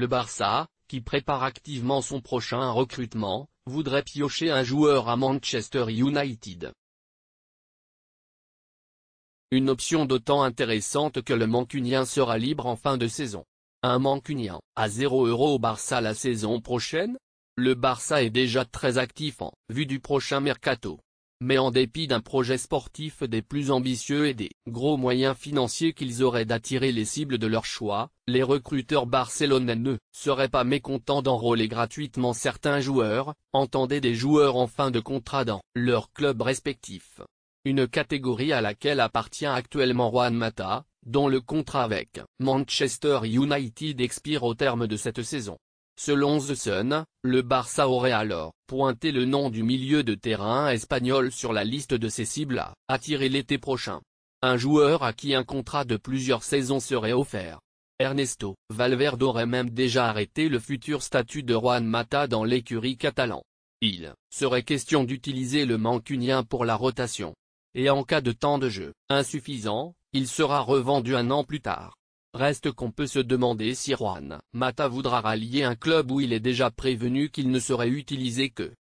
Le Barça, qui prépare activement son prochain recrutement, voudrait piocher un joueur à Manchester United. Une option d'autant intéressante que le mancunien sera libre en fin de saison. Un mancunien, à 0 euros au Barça la saison prochaine Le Barça est déjà très actif en vue du prochain mercato mais en dépit d'un projet sportif des plus ambitieux et des gros moyens financiers qu'ils auraient d'attirer les cibles de leur choix, les recruteurs barcelonais ne seraient pas mécontents d'enrôler gratuitement certains joueurs, entendez des joueurs en fin de contrat dans leur club respectif. Une catégorie à laquelle appartient actuellement Juan Mata, dont le contrat avec Manchester United expire au terme de cette saison. Selon The Sun, le Barça aurait alors pointé le nom du milieu de terrain espagnol sur la liste de ses cibles à attirer l'été prochain. Un joueur à qui un contrat de plusieurs saisons serait offert. Ernesto Valverde aurait même déjà arrêté le futur statut de Juan Mata dans l'écurie catalan. Il serait question d'utiliser le mancunien pour la rotation. Et en cas de temps de jeu insuffisant, il sera revendu un an plus tard. Reste qu'on peut se demander si Juan Mata voudra rallier un club où il est déjà prévenu qu'il ne serait utilisé que